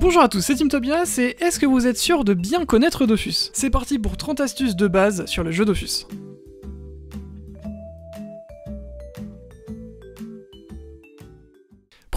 Bonjour à tous, c'est Tim Tobias et est-ce que vous êtes sûr de bien connaître Dofus C'est parti pour 30 astuces de base sur le jeu Dofus.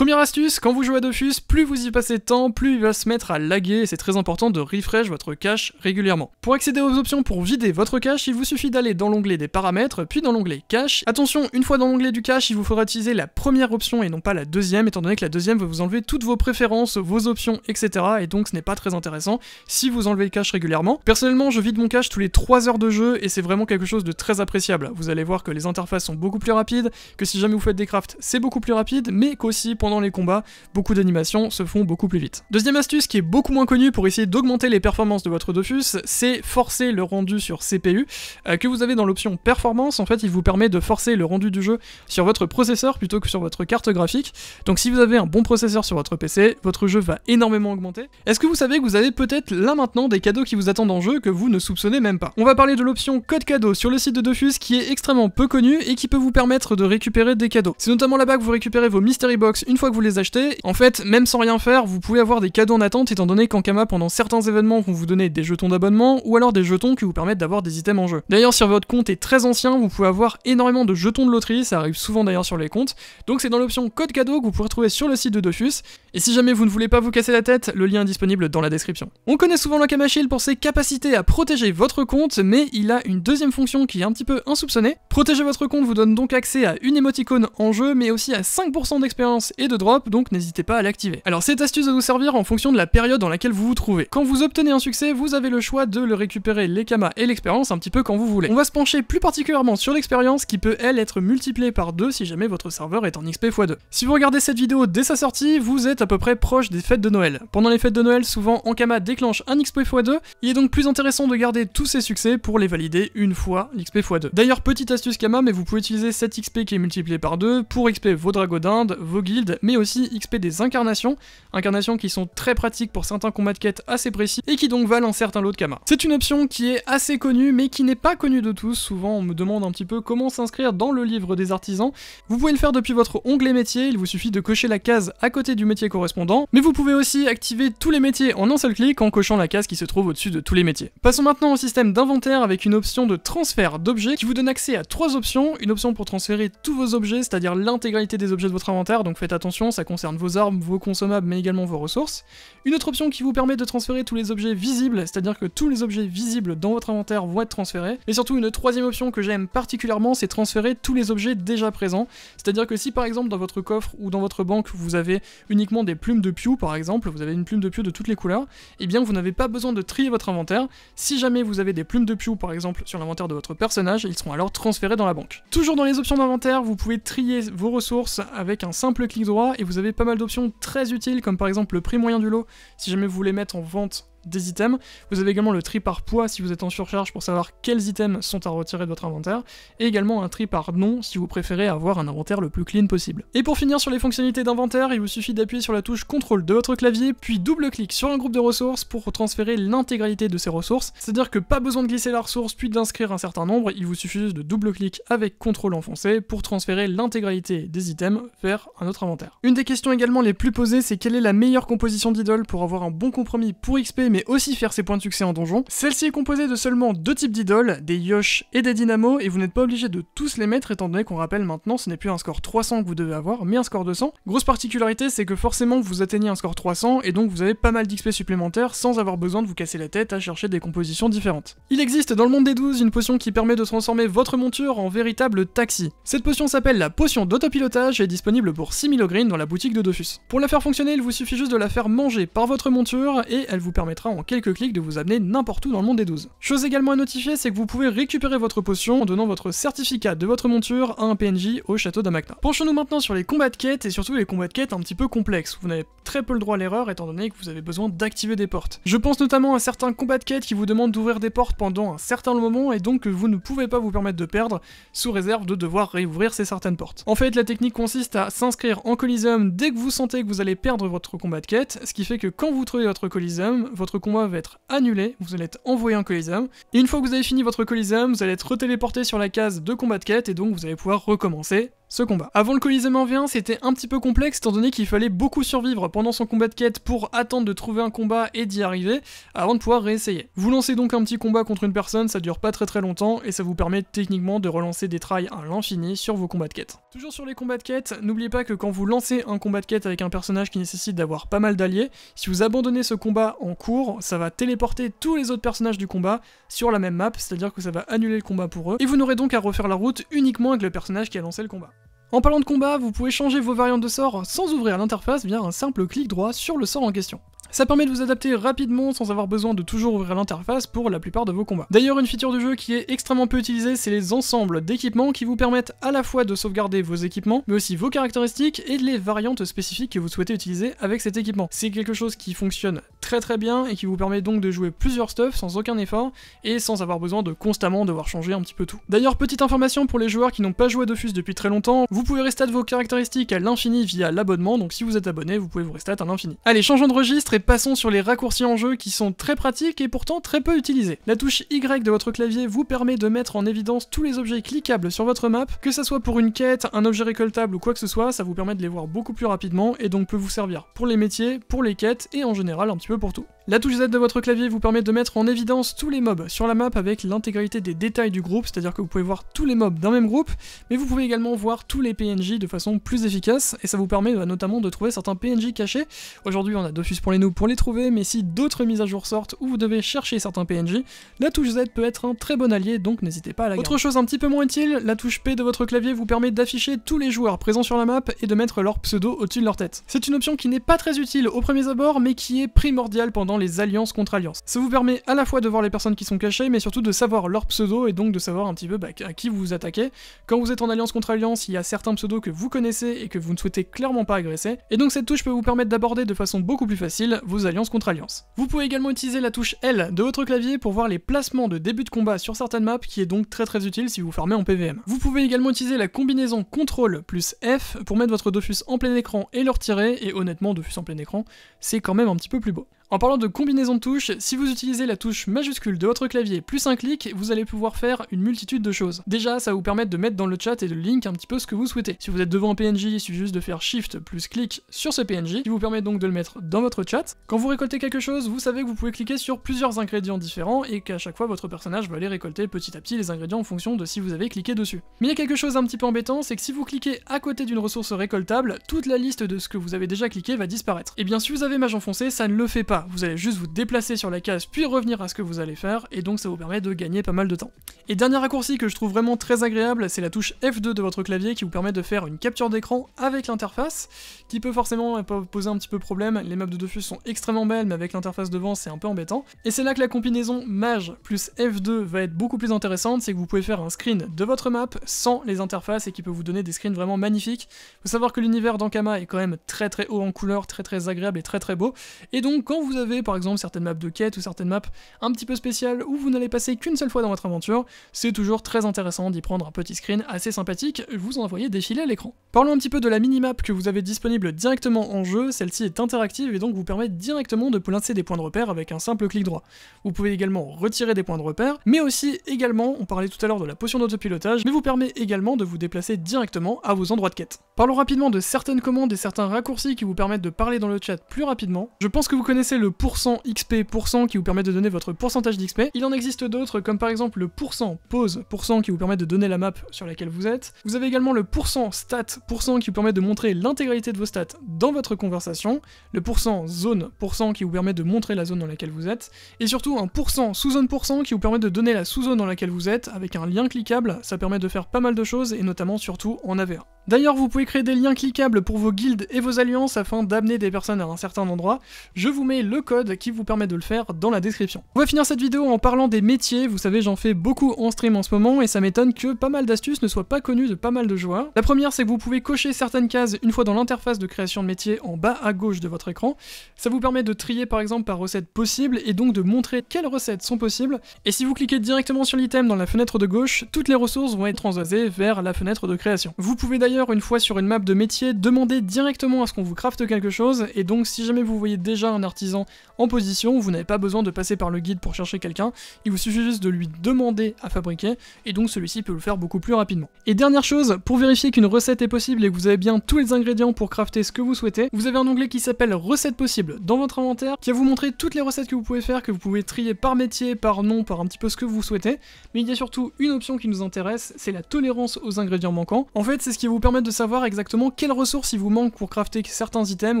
Première astuce, quand vous jouez à Dofus, plus vous y passez de temps, plus il va se mettre à laguer et c'est très important de refresh votre cache régulièrement. Pour accéder aux options pour vider votre cache, il vous suffit d'aller dans l'onglet des paramètres, puis dans l'onglet cache. Attention, une fois dans l'onglet du cache, il vous faudra utiliser la première option et non pas la deuxième, étant donné que la deuxième va vous enlever toutes vos préférences, vos options, etc. Et donc ce n'est pas très intéressant si vous enlevez le cache régulièrement. Personnellement, je vide mon cache tous les 3 heures de jeu et c'est vraiment quelque chose de très appréciable. Vous allez voir que les interfaces sont beaucoup plus rapides, que si jamais vous faites des crafts, c'est beaucoup plus rapide, mais qu'aussi pendant les combats, beaucoup d'animations se font beaucoup plus vite. Deuxième astuce qui est beaucoup moins connue pour essayer d'augmenter les performances de votre Dofus, c'est forcer le rendu sur CPU, euh, que vous avez dans l'option performance, en fait il vous permet de forcer le rendu du jeu sur votre processeur plutôt que sur votre carte graphique, donc si vous avez un bon processeur sur votre PC, votre jeu va énormément augmenter. Est-ce que vous savez que vous avez peut-être là maintenant des cadeaux qui vous attendent en jeu que vous ne soupçonnez même pas On va parler de l'option code cadeau sur le site de Dofus qui est extrêmement peu connue et qui peut vous permettre de récupérer des cadeaux. C'est notamment là-bas que vous récupérez vos mystery box une que vous les achetez, en fait, même sans rien faire, vous pouvez avoir des cadeaux en attente étant donné qu'en Kama, pendant certains événements vont vous donner des jetons d'abonnement ou alors des jetons qui vous permettent d'avoir des items en jeu. D'ailleurs, si votre compte est très ancien, vous pouvez avoir énormément de jetons de loterie, ça arrive souvent d'ailleurs sur les comptes. Donc c'est dans l'option code cadeau que vous pourrez trouver sur le site de Dofus. Et si jamais vous ne voulez pas vous casser la tête, le lien est disponible dans la description. On connaît souvent Kama Shield pour ses capacités à protéger votre compte, mais il a une deuxième fonction qui est un petit peu insoupçonnée. Protéger votre compte vous donne donc accès à une émoticône en jeu, mais aussi à 5% d'expérience et drop, donc n'hésitez pas à l'activer. Alors cette astuce va vous servir en fonction de la période dans laquelle vous vous trouvez. Quand vous obtenez un succès, vous avez le choix de le récupérer les kamas et l'expérience un petit peu quand vous voulez. On va se pencher plus particulièrement sur l'expérience qui peut elle être multipliée par 2 si jamais votre serveur est en XP x2. Si vous regardez cette vidéo dès sa sortie, vous êtes à peu près proche des fêtes de Noël. Pendant les fêtes de Noël, souvent en Ankama déclenche un XP x2, il est donc plus intéressant de garder tous ces succès pour les valider une fois l'xp x2. D'ailleurs, petite astuce Kama, mais vous pouvez utiliser cet XP qui est multiplié par 2 pour XP vos dragodindes, vos guildes mais aussi XP des incarnations, incarnations qui sont très pratiques pour certains combats de quêtes assez précis, et qui donc valent un certain lot de kamas. C'est une option qui est assez connue, mais qui n'est pas connue de tous, souvent on me demande un petit peu comment s'inscrire dans le livre des artisans. Vous pouvez le faire depuis votre onglet métier, il vous suffit de cocher la case à côté du métier correspondant, mais vous pouvez aussi activer tous les métiers en un seul clic en cochant la case qui se trouve au-dessus de tous les métiers. Passons maintenant au système d'inventaire avec une option de transfert d'objets qui vous donne accès à trois options, une option pour transférer tous vos objets, c'est-à-dire l'intégralité des objets de votre inventaire, donc faites attention, ça concerne vos armes, vos consommables, mais également vos ressources. Une autre option qui vous permet de transférer tous les objets visibles, c'est-à-dire que tous les objets visibles dans votre inventaire vont être transférés. Et surtout, une troisième option que j'aime particulièrement, c'est transférer tous les objets déjà présents. C'est-à-dire que si par exemple dans votre coffre ou dans votre banque, vous avez uniquement des plumes de piou par exemple, vous avez une plume de piou de toutes les couleurs, et eh bien vous n'avez pas besoin de trier votre inventaire. Si jamais vous avez des plumes de piou par exemple sur l'inventaire de votre personnage, ils seront alors transférés dans la banque. Toujours dans les options d'inventaire, vous pouvez trier vos ressources avec un simple clic et vous avez pas mal d'options très utiles comme par exemple le prix moyen du lot si jamais vous voulez mettre en vente des items. Vous avez également le tri par poids si vous êtes en surcharge pour savoir quels items sont à retirer de votre inventaire, et également un tri par nom si vous préférez avoir un inventaire le plus clean possible. Et pour finir sur les fonctionnalités d'inventaire, il vous suffit d'appuyer sur la touche CTRL de votre clavier, puis double-clic sur un groupe de ressources pour transférer l'intégralité de ces ressources, c'est-à-dire que pas besoin de glisser la ressource puis d'inscrire un certain nombre, il vous suffit juste de double-clic avec CTRL enfoncé pour transférer l'intégralité des items vers un autre inventaire. Une des questions également les plus posées, c'est quelle est la meilleure composition d'idole pour avoir un bon compromis pour XP mais aussi faire ses points de succès en donjon. Celle-ci est composée de seulement deux types d'idoles, des Yosh et des Dynamos, et vous n'êtes pas obligé de tous les mettre étant donné qu'on rappelle maintenant ce n'est plus un score 300 que vous devez avoir, mais un score 200. Grosse particularité, c'est que forcément vous atteignez un score 300 et donc vous avez pas mal d'XP supplémentaires sans avoir besoin de vous casser la tête à chercher des compositions différentes. Il existe dans le monde des 12 une potion qui permet de transformer votre monture en véritable taxi. Cette potion s'appelle la potion d'autopilotage et est disponible pour 6000 green dans la boutique de Dofus. Pour la faire fonctionner, il vous suffit juste de la faire manger par votre monture et elle vous permettra en quelques clics de vous amener n'importe où dans le monde des 12. Chose également à notifier, c'est que vous pouvez récupérer votre potion en donnant votre certificat de votre monture à un PNJ au château d'Amakna. Penchons-nous maintenant sur les combats de quêtes et surtout les combats de quêtes un petit peu complexes. Vous n'avez très peu le droit à l'erreur étant donné que vous avez besoin d'activer des portes. Je pense notamment à certains combats de quêtes qui vous demandent d'ouvrir des portes pendant un certain moment et donc que vous ne pouvez pas vous permettre de perdre sous réserve de devoir réouvrir ces certaines portes. En fait, la technique consiste à s'inscrire en Coliseum dès que vous sentez que vous allez perdre votre combat de quête, ce qui fait que quand vous trouvez votre Coliseum, votre votre combat va être annulé, vous allez être envoyé en Colisum, et une fois que vous avez fini votre Colisum, vous allez être téléporté sur la case de combat de quête, et donc vous allez pouvoir recommencer ce combat. Avant le 1v1, c'était un petit peu complexe étant donné qu'il fallait beaucoup survivre pendant son combat de quête pour attendre de trouver un combat et d'y arriver avant de pouvoir réessayer. Vous lancez donc un petit combat contre une personne, ça dure pas très très longtemps et ça vous permet techniquement de relancer des trails à l'infini sur vos combats de quête. Toujours sur les combats de quête, n'oubliez pas que quand vous lancez un combat de quête avec un personnage qui nécessite d'avoir pas mal d'alliés, si vous abandonnez ce combat en cours, ça va téléporter tous les autres personnages du combat sur la même map, c'est-à-dire que ça va annuler le combat pour eux et vous n'aurez donc à refaire la route uniquement avec le personnage qui a lancé le combat. En parlant de combat, vous pouvez changer vos variantes de sort sans ouvrir l'interface via un simple clic droit sur le sort en question. Ça permet de vous adapter rapidement sans avoir besoin de toujours ouvrir l'interface pour la plupart de vos combats. D'ailleurs, une feature du jeu qui est extrêmement peu utilisée, c'est les ensembles d'équipements qui vous permettent à la fois de sauvegarder vos équipements, mais aussi vos caractéristiques et les variantes spécifiques que vous souhaitez utiliser avec cet équipement. C'est quelque chose qui fonctionne très très bien et qui vous permet donc de jouer plusieurs stuff sans aucun effort et sans avoir besoin de constamment devoir changer un petit peu tout. D'ailleurs, petite information pour les joueurs qui n'ont pas joué à Dofus depuis très longtemps, vous pouvez restat vos caractéristiques à l'infini via l'abonnement, donc si vous êtes abonné, vous pouvez vous restat à l'infini. Allez, changeons de registre et passons sur les raccourcis en jeu qui sont très pratiques et pourtant très peu utilisés. La touche Y de votre clavier vous permet de mettre en évidence tous les objets cliquables sur votre map, que ça soit pour une quête, un objet récoltable ou quoi que ce soit, ça vous permet de les voir beaucoup plus rapidement et donc peut vous servir pour les métiers, pour les quêtes et en général un petit peu pour tout. La touche Z de votre clavier vous permet de mettre en évidence tous les mobs sur la map avec l'intégralité des détails du groupe, c'est-à-dire que vous pouvez voir tous les mobs d'un même groupe, mais vous pouvez également voir tous les PNJ de façon plus efficace, et ça vous permet euh, notamment de trouver certains PNJ cachés. Aujourd'hui on a Dofus pour les nous pour les trouver, mais si d'autres mises à jour sortent ou vous devez chercher certains PNJ, la touche Z peut être un très bon allié, donc n'hésitez pas à la garder. Autre chose un petit peu moins utile, la touche P de votre clavier vous permet d'afficher tous les joueurs présents sur la map et de mettre leur pseudo au-dessus de leur tête. C'est une option qui n'est pas très utile au premier abord, mais qui est primordiale pendant les alliances contre alliances. Ça vous permet à la fois de voir les personnes qui sont cachées, mais surtout de savoir leur pseudo et donc de savoir un petit peu bah, à qui vous vous attaquez. Quand vous êtes en alliance contre alliance, il y a certains pseudos que vous connaissez et que vous ne souhaitez clairement pas agresser, et donc cette touche peut vous permettre d'aborder de façon beaucoup plus facile vos alliances contre alliances. Vous pouvez également utiliser la touche L de votre clavier pour voir les placements de début de combat sur certaines maps, qui est donc très très utile si vous farmez en PVM. Vous pouvez également utiliser la combinaison CTRL plus F pour mettre votre Dofus en plein écran et le retirer, et honnêtement Dofus en plein écran, c'est quand même un petit peu plus beau. En parlant de combinaison de touches, si vous utilisez la touche majuscule de votre clavier plus un clic, vous allez pouvoir faire une multitude de choses. Déjà, ça vous permet de mettre dans le chat et de link un petit peu ce que vous souhaitez. Si vous êtes devant un PNJ, il suffit juste de faire Shift plus clic sur ce PNJ, qui vous permet donc de le mettre dans votre chat. Quand vous récoltez quelque chose, vous savez que vous pouvez cliquer sur plusieurs ingrédients différents et qu'à chaque fois votre personnage va aller récolter petit à petit les ingrédients en fonction de si vous avez cliqué dessus. Mais il y a quelque chose un petit peu embêtant, c'est que si vous cliquez à côté d'une ressource récoltable, toute la liste de ce que vous avez déjà cliqué va disparaître. Et bien si vous avez mage enfoncé, ça ne le fait pas vous allez juste vous déplacer sur la case puis revenir à ce que vous allez faire, et donc ça vous permet de gagner pas mal de temps. Et dernier raccourci que je trouve vraiment très agréable, c'est la touche F2 de votre clavier qui vous permet de faire une capture d'écran avec l'interface, qui peut forcément poser un petit peu problème, les maps de Dofus sont extrêmement belles, mais avec l'interface devant c'est un peu embêtant. Et c'est là que la combinaison mage plus F2 va être beaucoup plus intéressante, c'est que vous pouvez faire un screen de votre map sans les interfaces et qui peut vous donner des screens vraiment magnifiques. Il Faut savoir que l'univers d'Ankama est quand même très très haut en couleur, très très agréable et très très beau, et donc quand vous vous avez par exemple certaines maps de quête ou certaines maps un petit peu spéciales où vous n'allez passer qu'une seule fois dans votre aventure, c'est toujours très intéressant d'y prendre un petit screen assez sympathique, vous en voyez défiler à l'écran. Parlons un petit peu de la minimap que vous avez disponible directement en jeu, celle-ci est interactive et donc vous permet directement de placer des points de repère avec un simple clic droit. Vous pouvez également retirer des points de repère, mais aussi également, on parlait tout à l'heure de la potion d'autopilotage, mais vous permet également de vous déplacer directement à vos endroits de quête. Parlons rapidement de certaines commandes et certains raccourcis qui vous permettent de parler dans le chat plus rapidement. Je pense que vous connaissez le pourcent XP pourcent qui vous permet de donner votre pourcentage d'XP. Il en existe d'autres comme par exemple le pourcent pause qui vous permet de donner la map sur laquelle vous êtes. Vous avez également le pourcent stat pourcent qui vous permet de montrer l'intégralité de vos stats dans votre conversation, le pourcent zone pourcent qui vous permet de montrer la zone dans laquelle vous êtes, et surtout un pourcent sous-zone pourcent qui vous permet de donner la sous-zone dans laquelle vous êtes avec un lien cliquable, ça permet de faire pas mal de choses et notamment surtout en AVA. D'ailleurs, vous pouvez créer des liens cliquables pour vos guildes et vos alliances afin d'amener des personnes à un certain endroit. Je vous mets le code qui vous permet de le faire dans la description. On va finir cette vidéo en parlant des métiers, vous savez j'en fais beaucoup en stream en ce moment et ça m'étonne que pas mal d'astuces ne soient pas connues de pas mal de joueurs. La première c'est que vous pouvez cocher certaines cases une fois dans l'interface de création de métier en bas à gauche de votre écran. Ça vous permet de trier par exemple par recette possible et donc de montrer quelles recettes sont possibles. Et si vous cliquez directement sur l'item dans la fenêtre de gauche, toutes les ressources vont être transvasées vers la fenêtre de création. Vous pouvez d'ailleurs une fois sur une map de métier demander directement à ce qu'on vous crafte quelque chose et donc si jamais vous voyez déjà un artisan en position, vous n'avez pas besoin de passer par le guide pour chercher quelqu'un, il vous suffit juste de lui demander à fabriquer, et donc celui-ci peut le faire beaucoup plus rapidement. Et dernière chose, pour vérifier qu'une recette est possible et que vous avez bien tous les ingrédients pour crafter ce que vous souhaitez, vous avez un onglet qui s'appelle recettes possibles dans votre inventaire, qui va vous montrer toutes les recettes que vous pouvez faire, que vous pouvez trier par métier, par nom, par un petit peu ce que vous souhaitez, mais il y a surtout une option qui nous intéresse, c'est la tolérance aux ingrédients manquants. En fait, c'est ce qui va vous permettre de savoir exactement quelles ressources il vous manque pour crafter certains items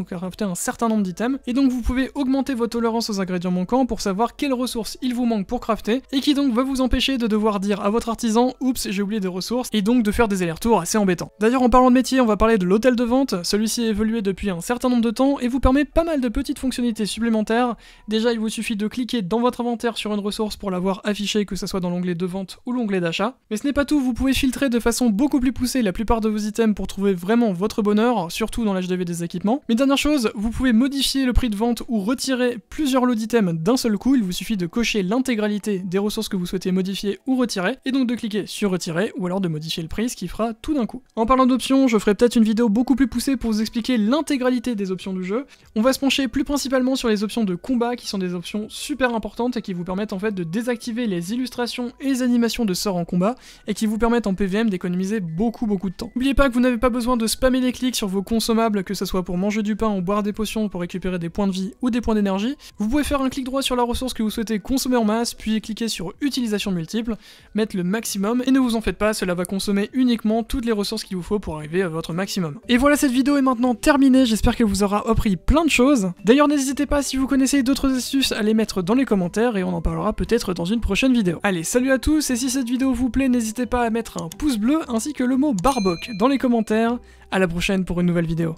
ou crafter un certain nombre d'items, et donc vous pouvez augmenter votre tolérance aux ingrédients manquants pour savoir quelles ressources il vous manque pour crafter, et qui donc va vous empêcher de devoir dire à votre artisan « Oups, j'ai oublié des ressources », et donc de faire des allers-retours assez embêtants. D'ailleurs, en parlant de métier, on va parler de l'hôtel de vente, celui-ci a évolué depuis un certain nombre de temps et vous permet pas mal de petites fonctionnalités supplémentaires. Déjà, il vous suffit de cliquer dans votre inventaire sur une ressource pour l'avoir affichée, que ce soit dans l'onglet de vente ou l'onglet d'achat. Mais ce n'est pas tout, vous pouvez filtrer de façon beaucoup plus poussée la plupart de vos items pour trouver vraiment votre bonheur, surtout dans l'HDV des équipements. Mais dernière chose, vous pouvez modifier le prix de vente ou retirer plusieurs lots d'items d'un seul coup, il vous suffit de cocher l'intégralité des ressources que vous souhaitez modifier ou retirer, et donc de cliquer sur retirer ou alors de modifier le prix, ce qui fera tout d'un coup. En parlant d'options, je ferai peut-être une vidéo beaucoup plus poussée pour vous expliquer l'intégralité des options du jeu. On va se pencher plus principalement sur les options de combat qui sont des options super importantes et qui vous permettent en fait de désactiver les illustrations et les animations de sorts en combat et qui vous permettent en PVM d'économiser beaucoup beaucoup de temps. N'oubliez pas que vous n'avez pas besoin de spammer les clics sur vos consommables, que ce soit pour manger du pain ou boire des potions pour récupérer des points de vie ou des points d'énergie. Vous pouvez faire un clic droit sur la ressource que vous souhaitez consommer en masse, puis cliquer sur utilisation multiple, mettre le maximum, et ne vous en faites pas, cela va consommer uniquement toutes les ressources qu'il vous faut pour arriver à votre maximum. Et voilà, cette vidéo est maintenant terminée, j'espère qu'elle vous aura appris plein de choses. D'ailleurs, n'hésitez pas, si vous connaissez d'autres astuces, à les mettre dans les commentaires, et on en parlera peut-être dans une prochaine vidéo. Allez, salut à tous, et si cette vidéo vous plaît, n'hésitez pas à mettre un pouce bleu, ainsi que le mot barboc dans les commentaires. À la prochaine pour une nouvelle vidéo.